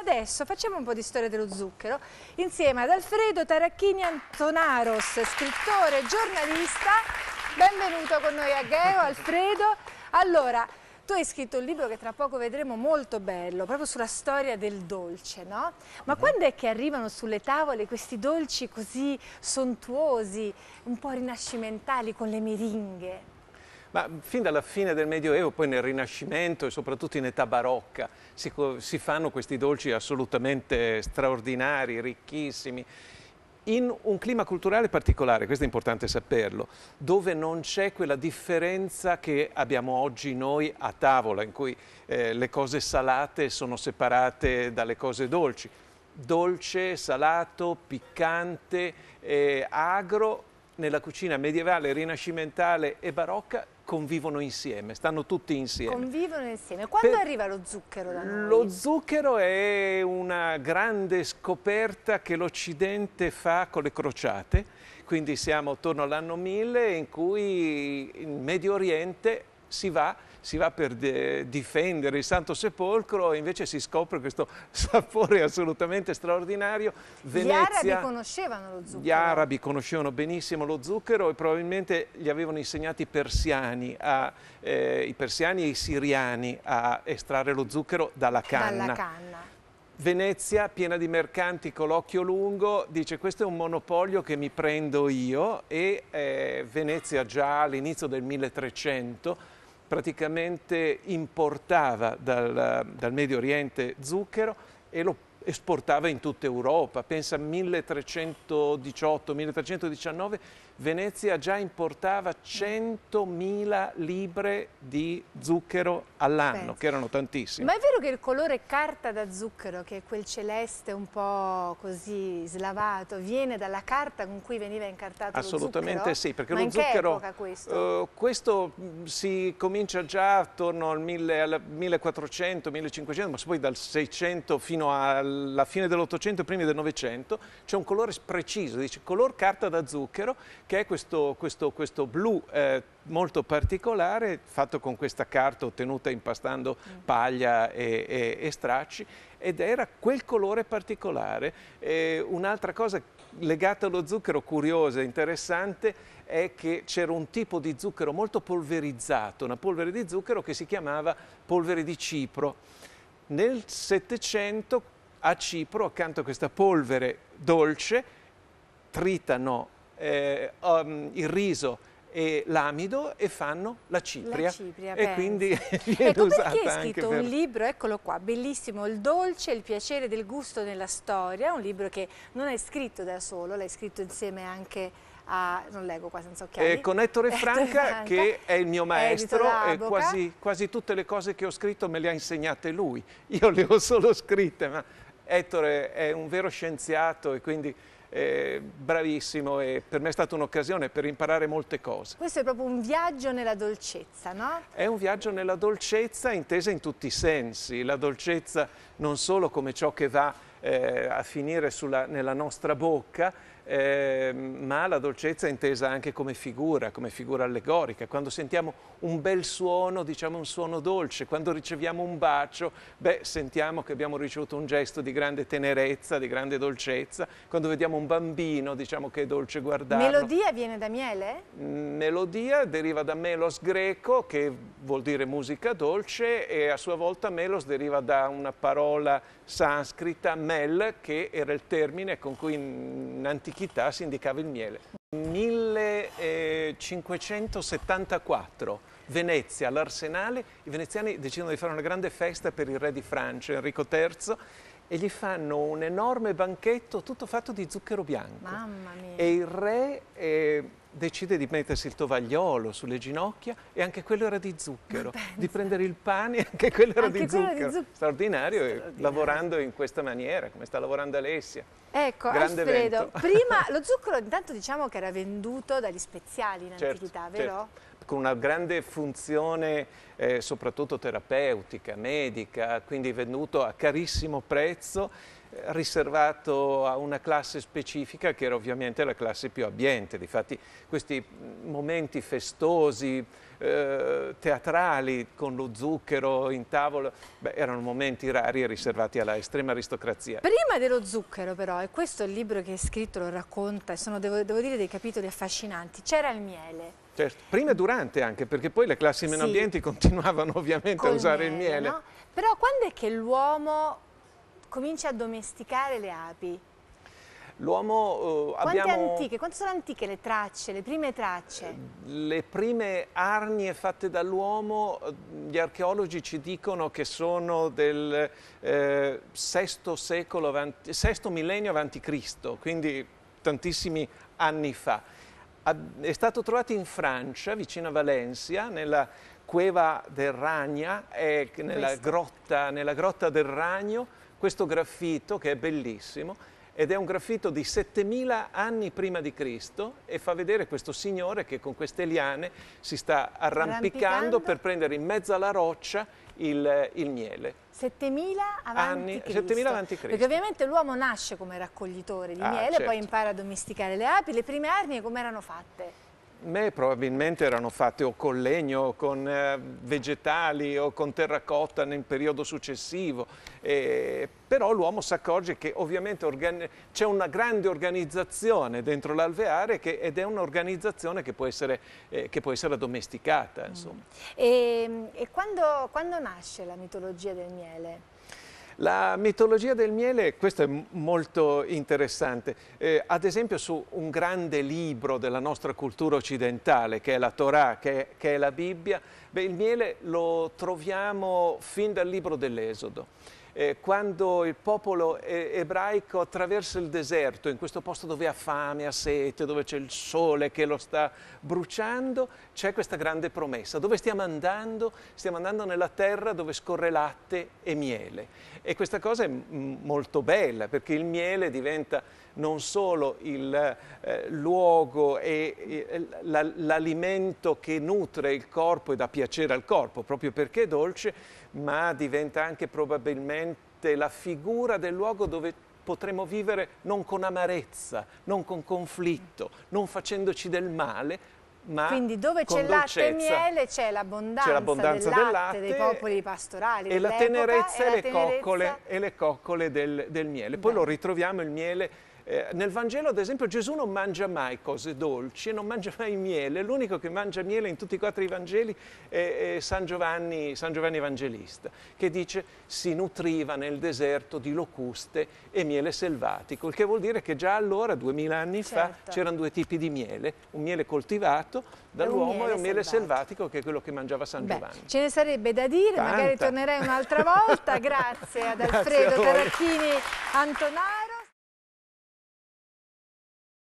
Adesso facciamo un po' di storia dello zucchero insieme ad Alfredo Taracchini Antonaros, scrittore e giornalista. Benvenuto con noi a Geo, Alfredo. Allora, tu hai scritto un libro che tra poco vedremo molto bello, proprio sulla storia del dolce, no? Ma mhm. quando è che arrivano sulle tavole questi dolci così sontuosi, un po' rinascimentali con le meringhe? ma fin dalla fine del Medioevo, poi nel Rinascimento e soprattutto in età barocca si, si fanno questi dolci assolutamente straordinari, ricchissimi in un clima culturale particolare, questo è importante saperlo, dove non c'è quella differenza che abbiamo oggi noi a tavola, in cui eh, le cose salate sono separate dalle cose dolci. Dolce, salato, piccante, eh, agro, nella cucina medievale, rinascimentale e barocca convivono insieme, stanno tutti insieme. Convivono insieme. Quando per... arriva lo zucchero da noi? Lo zucchero è una grande scoperta che l'Occidente fa con le crociate, quindi siamo attorno all'anno 1000 in cui in Medio Oriente si va si va per difendere il Santo Sepolcro e invece si scopre questo sapore assolutamente straordinario. Venezia, gli arabi conoscevano lo zucchero. Gli arabi conoscevano benissimo lo zucchero e probabilmente gli avevano insegnato i persiani, a, eh, i persiani e i siriani a estrarre lo zucchero dalla canna. Dalla canna. Venezia, piena di mercanti con l'occhio lungo, dice questo è un monopolio che mi prendo io e eh, Venezia già all'inizio del 1300 praticamente importava dal, dal Medio Oriente zucchero e lo esportava in tutta Europa, pensa 1318-1319 Venezia già importava 100.000 libre di zucchero all'anno, che erano tantissime. Ma è vero che il colore carta da zucchero, che è quel celeste un po' così slavato, viene dalla carta con cui veniva incartato lo zucchero? Assolutamente sì, perché Ma lo zucchero... che Epoca, questo? Uh, questo mm, si comincia già attorno al, 1000, al 1400, 1500, ma poi dal 600 fino alla fine dell'Ottocento, primi del Novecento, c'è un colore preciso, dice color carta da zucchero che è questo, questo, questo blu eh, molto particolare fatto con questa carta ottenuta impastando mm. paglia e, e, e stracci ed era quel colore particolare. un'altra cosa legata allo zucchero curiosa e interessante è che c'era un tipo di zucchero molto polverizzato, una polvere di zucchero che si chiamava polvere di cipro. Nel Settecento a Cipro, accanto a questa polvere dolce, tritano eh, um, il riso e l'amido e fanno la cipria, la cipria e beh. quindi viene ecco usata perché hai scritto per... un libro, eccolo qua, bellissimo, Il dolce, il piacere del gusto nella storia, un libro che non è scritto da solo, l'hai scritto insieme anche a, non leggo qua senza occhiali. Eh, con Ettore Franca, Ettore Franca, che è il mio maestro e quasi, quasi tutte le cose che ho scritto me le ha insegnate lui, io le ho solo scritte, ma Ettore è un vero scienziato e quindi eh, bravissimo e per me è stata un'occasione per imparare molte cose. Questo è proprio un viaggio nella dolcezza, no? È un viaggio nella dolcezza intesa in tutti i sensi, la dolcezza non solo come ciò che va eh, a finire sulla, nella nostra bocca, eh, ma la dolcezza è intesa anche come figura, come figura allegorica. Quando sentiamo un bel suono, diciamo un suono dolce, quando riceviamo un bacio, beh, sentiamo che abbiamo ricevuto un gesto di grande tenerezza, di grande dolcezza. Quando vediamo un bambino, diciamo che è dolce guardarlo. Melodia viene da miele? Mm, melodia deriva da melos greco, che vuol dire musica dolce, e a sua volta melos deriva da una parola sanscrita, mel, che era il termine con cui in antichità antichità si indicava il miele. 1574 Venezia, all'Arsenale, i veneziani decidono di fare una grande festa per il re di Francia, Enrico III, e gli fanno un enorme banchetto tutto fatto di zucchero bianco. Mamma mia! E il re... Eh, decide di mettersi il tovagliolo sulle ginocchia e anche quello era di zucchero, di prendere il pane e anche quello era anche di, quello zucchero. di, zucchero. Straordinario, Straordinario, lavorando in questa maniera, come sta lavorando Alessia. Ecco, Grande Alfredo, evento. prima lo zucchero intanto diciamo che era venduto dagli speziali in certo, antichità, certo. vero? Certo con una grande funzione eh, soprattutto terapeutica, medica, quindi venduto a carissimo prezzo riservato a una classe specifica che era ovviamente la classe più abbiente. Difatti questi momenti festosi, eh, teatrali, con lo zucchero in tavola, beh, erano momenti rari e riservati alla estrema aristocrazia. Prima dello zucchero però, e questo è il libro che hai scritto lo racconta, sono, devo, devo dire, dei capitoli affascinanti, c'era il miele. Certo, prima e durante anche, perché poi le classi meno sì. ambienti continuavano ovviamente Col a usare miele, il miele. No? Però quando è che l'uomo comincia a domesticare le api. L'uomo eh, abbiamo... antiche? Quanto sono antiche le tracce, le prime tracce? Le prime arnie fatte dall'uomo, eh, gli archeologi ci dicono che sono del eh, VI, secolo, VI millennio a.C., quindi tantissimi anni fa. È stato trovato in Francia, vicino a Valencia, nella cueva del Ragna, eh, nella, grotta, nella grotta del Ragno, questo graffito che è bellissimo ed è un graffito di 7000 anni prima di Cristo e fa vedere questo signore che con queste liane si sta arrampicando, arrampicando. per prendere in mezzo alla roccia il, il miele. 7000 avanti, 7000 avanti Cristo. Perché ovviamente l'uomo nasce come raccoglitore di ah, miele, certo. poi impara a domesticare le api. Le prime armi come erano fatte? me probabilmente erano fatte o con legno, o con eh, vegetali, o con terracotta nel periodo successivo. Eh, però l'uomo si accorge che ovviamente c'è una grande organizzazione dentro l'alveare ed è un'organizzazione che, eh, che, può essere addomesticata. Mm. E, ehm, e quando, quando nasce la mitologia del miele? La mitologia del miele, questo è molto interessante, eh, ad esempio su un grande libro della nostra cultura occidentale che è la Torah, che, che è la Bibbia, beh, il miele lo troviamo fin dal libro dell'Esodo eh, quando il popolo ebraico attraversa il deserto, in questo posto dove ha fame, ha sete, dove c'è il sole che lo sta bruciando, c'è questa grande promessa. Dove stiamo andando? Stiamo andando nella terra dove scorre latte e miele. E questa cosa è molto bella perché il miele diventa non solo il eh, luogo e, e l'alimento che nutre il corpo e dà piacere al corpo, proprio perché è dolce, ma diventa anche probabilmente la figura del luogo dove potremo vivere non con amarezza, non con conflitto, non facendoci del male, ma Quindi dove c'è latte e miele c'è l'abbondanza, del, del, latte dei popoli pastorali e la tenerezza e, la le, tenerezza... Coccole, e le coccole, del, del miele. Poi Beh. lo ritroviamo il miele eh, nel Vangelo, ad esempio, Gesù non mangia mai cose dolci, non mangia mai miele, l'unico che mangia miele in tutti e quattro i Vangeli è, è San, Giovanni, San Giovanni Evangelista, che dice si nutriva nel deserto di locuste e miele selvatico, il che vuol dire che già allora, duemila anni certo. fa, c'erano due tipi di miele, un miele coltivato dall'uomo e un miele selvatico che è quello che mangiava San Beh, Giovanni. Ce ne sarebbe da dire, Tanta. magari tornerei un'altra volta, grazie ad Alfredo Terracchini Antonato.